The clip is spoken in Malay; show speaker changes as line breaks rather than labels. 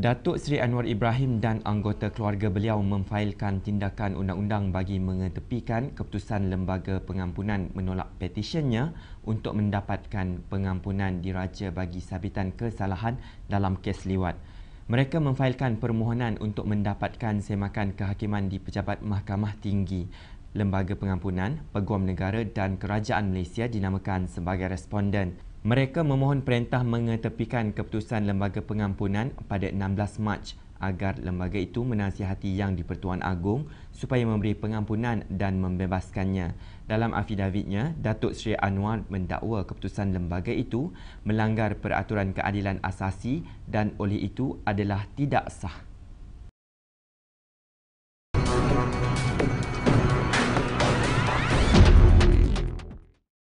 Datuk Seri Anwar Ibrahim dan anggota keluarga beliau memfailkan tindakan undang-undang bagi mengetepikan keputusan lembaga pengampunan menolak petisyennya untuk mendapatkan pengampunan diraja bagi sabitan kesalahan dalam kes liwat. Mereka memfailkan permohonan untuk mendapatkan semakan kehakiman di Pejabat Mahkamah Tinggi. Lembaga pengampunan, Peguam Negara dan Kerajaan Malaysia dinamakan sebagai responden. Mereka memohon perintah mengetepikan keputusan Lembaga Pengampunan pada 16 Mac agar lembaga itu menasihati Yang di-Pertuan Agong supaya memberi pengampunan dan membebaskannya. Dalam afidavitnya, Datuk Seri Anwar mendakwa keputusan lembaga itu melanggar peraturan keadilan asasi dan oleh itu adalah tidak sah.